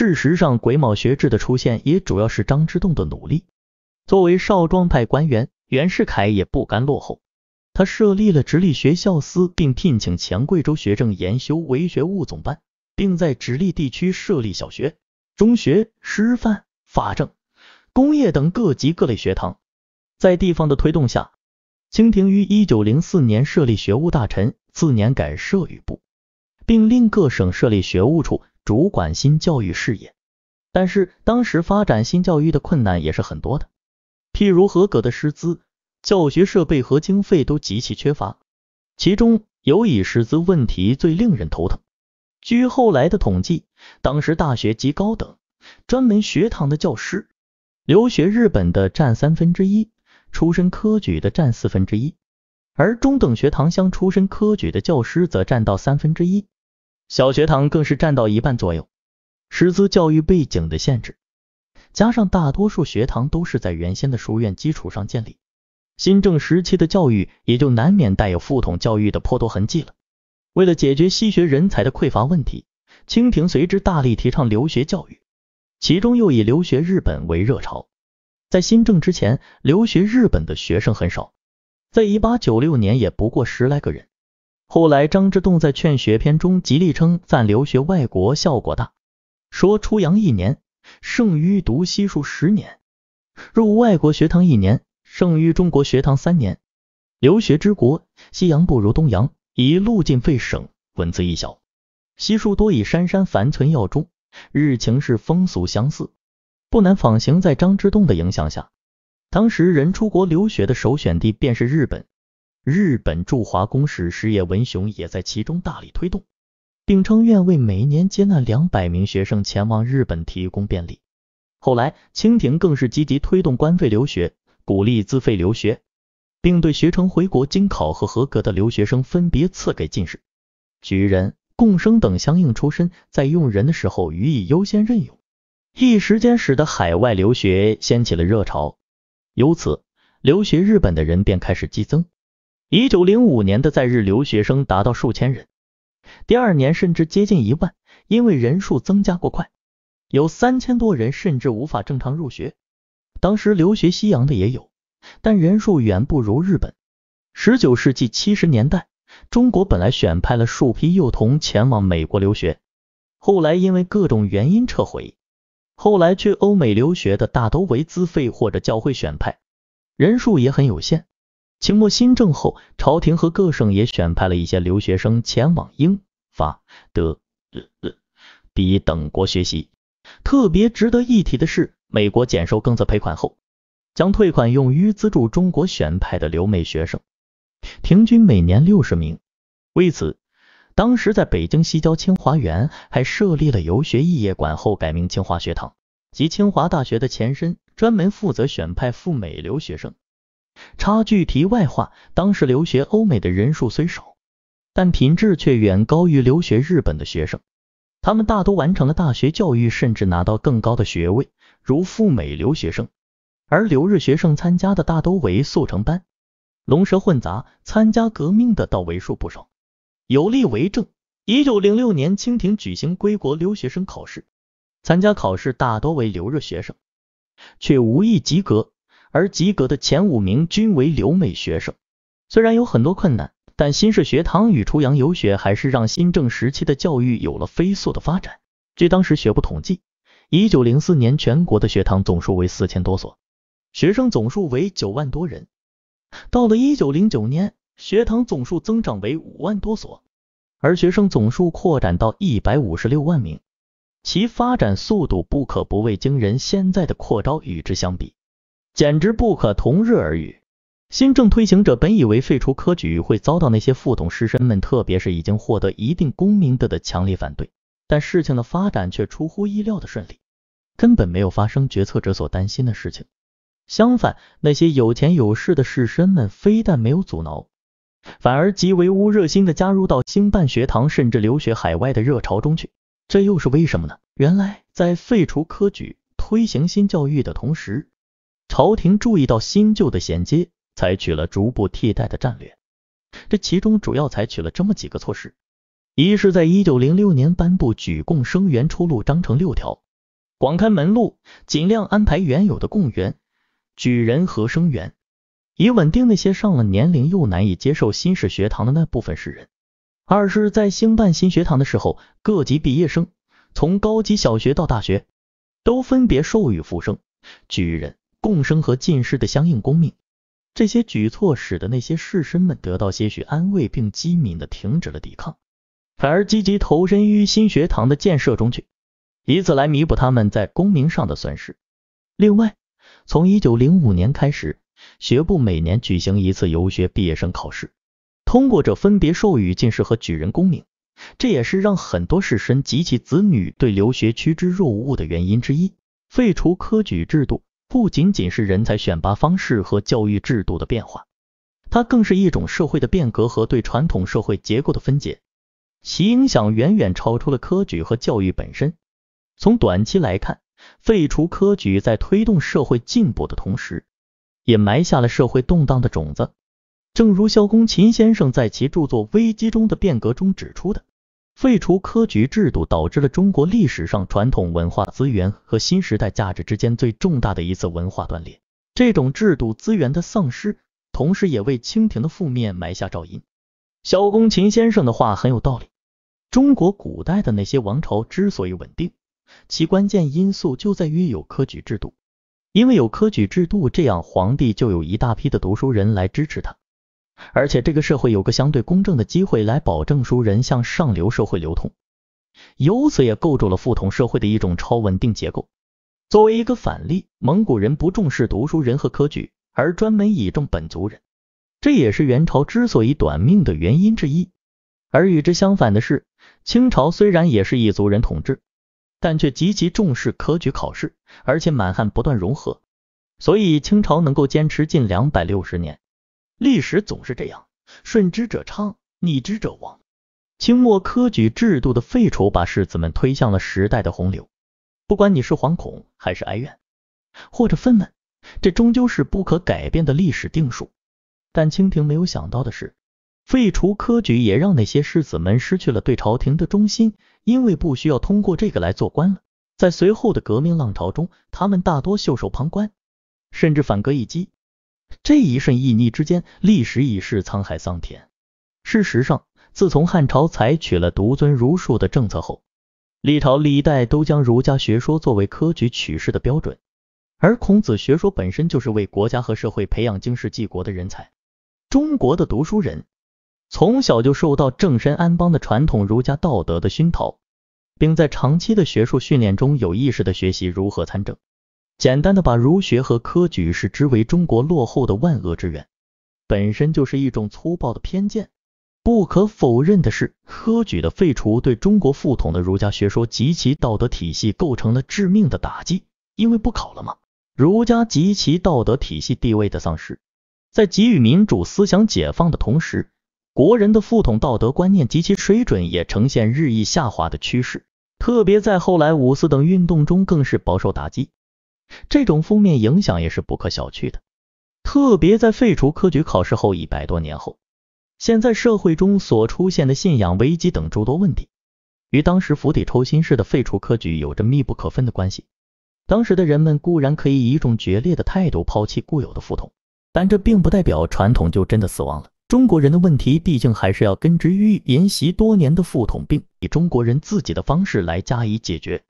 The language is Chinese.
事实上，癸卯学制的出现也主要是张之洞的努力。作为少壮派官员，袁世凯也不甘落后，他设立了直隶学校司，并聘请前贵州学政研修为学务总办，并在直隶地区设立小学、中学、师范、法政、工业等各级各类学堂。在地方的推动下，清廷于一九零四年设立学务大臣，次年改设语部，并令各省设立学务处。主管新教育事业，但是当时发展新教育的困难也是很多的，譬如合格的师资、教学设备和经费都极其缺乏，其中尤以师资问题最令人头疼。据后来的统计，当时大学及高等专门学堂的教师，留学日本的占三分之一，出身科举的占四分之一，而中等学堂乡出身科举的教师则占到三分之一。小学堂更是占到一半左右，师资教育背景的限制，加上大多数学堂都是在原先的书院基础上建立，新政时期的教育也就难免带有父统教育的颇多痕迹了。为了解决西学人才的匮乏问题，清廷随之大力提倡留学教育，其中又以留学日本为热潮。在新政之前，留学日本的学生很少，在一八九六年也不过十来个人。后来，张之洞在《劝学篇》中极力称赞留学外国效果大，说出洋一年，胜于读西数十年；入外国学堂一年，胜于中国学堂三年。留学之国，西洋不如东洋，以路尽费省文字一小，西数多以山山繁存要中，日情是风俗相似，不难仿行。在张之洞的影响下，当时人出国留学的首选地便是日本。日本驻华公使石野文雄也在其中大力推动，并称愿为每年接纳两百名学生前往日本提供便利。后来，清廷更是积极推动官费留学，鼓励自费留学，并对学成回国经考核合格的留学生分别赐给进士、举人、贡生等相应出身，在用人的时候予以优先任用。一时间，使得海外留学掀起了热潮，由此，留学日本的人便开始激增。一九零五年的在日留学生达到数千人，第二年甚至接近一万，因为人数增加过快，有三千多人甚至无法正常入学。当时留学西洋的也有，但人数远不如日本。十九世纪七十年代，中国本来选派了数批幼童前往美国留学，后来因为各种原因撤回。后来去欧美留学的大都为自费或者教会选派，人数也很有限。清末新政后，朝廷和各省也选派了一些留学生前往英、法、德、日、比等国学习。特别值得一提的是，美国减收庚子赔款后，将退款用于资助中国选派的留美学生，平均每年六十名。为此，当时在北京西郊清华园还设立了游学肄业馆，后改名清华学堂，即清华大学的前身，专门负责选派赴美留学生。差距。题外话，当时留学欧美的人数虽少，但品质却远高于留学日本的学生。他们大多完成了大学教育，甚至拿到更高的学位，如赴美留学生；而留日学生参加的大都为速成班，龙蛇混杂，参加革命的倒为数不少。有力为证，一九零六年，清廷举行归国留学生考试，参加考试大多为留日学生，却无一及格。而及格的前五名均为留美学生。虽然有很多困难，但新式学堂与初阳游学还是让新政时期的教育有了飞速的发展。据当时学部统计，一九零四年全国的学堂总数为四千多所，学生总数为九万多人。到了一九零九年，学堂总数增长为五万多所，而学生总数扩展到一百五十六万名，其发展速度不可不谓惊人。现在的扩招与之相比，简直不可同日而语。新政推行者本以为废除科举会遭到那些副统士绅们，特别是已经获得一定功名的的强烈反对，但事情的发展却出乎意料的顺利，根本没有发生决策者所担心的事情。相反，那些有钱有势的士绅们非但没有阻挠，反而极为热热心的加入到兴办学堂甚至留学海外的热潮中去。这又是为什么呢？原来，在废除科举推行新教育的同时，朝廷注意到新旧的衔接，采取了逐步替代的战略。这其中主要采取了这么几个措施：一是在一九零六年颁布《举贡生源出路章程》六条，广开门路，尽量安排原有的贡员、举人和生源，以稳定那些上了年龄又难以接受新式学堂的那部分士人；二是在兴办新学堂的时候，各级毕业生从高级小学到大学，都分别授予复生、举人。共生和进士的相应功名，这些举措使得那些士绅们得到些许安慰，并机敏的停止了抵抗，反而积极投身于新学堂的建设中去，以此来弥补他们在功名上的损失。另外，从一九零五年开始，学部每年举行一次游学毕业生考试，通过者分别授予进士和举人功名，这也是让很多士绅及其子女对留学趋之若鹜的原因之一。废除科举制度。不仅仅是人才选拔方式和教育制度的变化，它更是一种社会的变革和对传统社会结构的分解，其影响远远超出了科举和教育本身。从短期来看，废除科举在推动社会进步的同时，也埋下了社会动荡的种子。正如萧公秦先生在其著作《危机中的变革》中指出的。废除科举制度，导致了中国历史上传统文化资源和新时代价值之间最重大的一次文化断裂。这种制度资源的丧失，同时也为清廷的覆灭埋下噪音。萧公秦先生的话很有道理。中国古代的那些王朝之所以稳定，其关键因素就在于有科举制度。因为有科举制度，这样皇帝就有一大批的读书人来支持他。而且这个社会有个相对公正的机会来保证书人向上流社会流通，由此也构筑了富统社会的一种超稳定结构。作为一个反例，蒙古人不重视读书人和科举，而专门倚重本族人，这也是元朝之所以短命的原因之一。而与之相反的是，清朝虽然也是一族人统治，但却极其重视科举考试，而且满汉不断融合，所以清朝能够坚持近两百六十年。历史总是这样，顺之者昌，逆之者亡。清末科举制度的废除，把士子们推向了时代的洪流。不管你是惶恐还是哀怨，或者愤懑，这终究是不可改变的历史定数。但清廷没有想到的是，废除科举也让那些士子们失去了对朝廷的忠心，因为不需要通过这个来做官了。在随后的革命浪潮中，他们大多袖手旁观，甚至反戈一击。这一瞬一逆之间，历史已是沧海桑田。事实上，自从汉朝采取了独尊儒术的政策后，历朝历代都将儒家学说作为科举取士的标准。而孔子学说本身就是为国家和社会培养经世济国的人才。中国的读书人从小就受到正身安邦的传统儒家道德的熏陶，并在长期的学术训练中有意识的学习如何参政。简单的把儒学和科举视之为中国落后的万恶之源，本身就是一种粗暴的偏见。不可否认的是，科举的废除对中国复统的儒家学说及其道德体系构成了致命的打击，因为不考了吗？儒家及其道德体系地位的丧失，在给予民主思想解放的同时，国人的复统道德观念及其水准也呈现日益下滑的趋势，特别在后来五四等运动中更是饱受打击。这种负面影响也是不可小觑的，特别在废除科举考试后一百多年后，现在社会中所出现的信仰危机等诸多问题，与当时釜底抽薪式的废除科举有着密不可分的关系。当时的人们固然可以以一种决裂的态度抛弃固有的腐统，但这并不代表传统就真的死亡了。中国人的问题毕竟还是要根植于沿袭多年的腐统病，以中国人自己的方式来加以解决。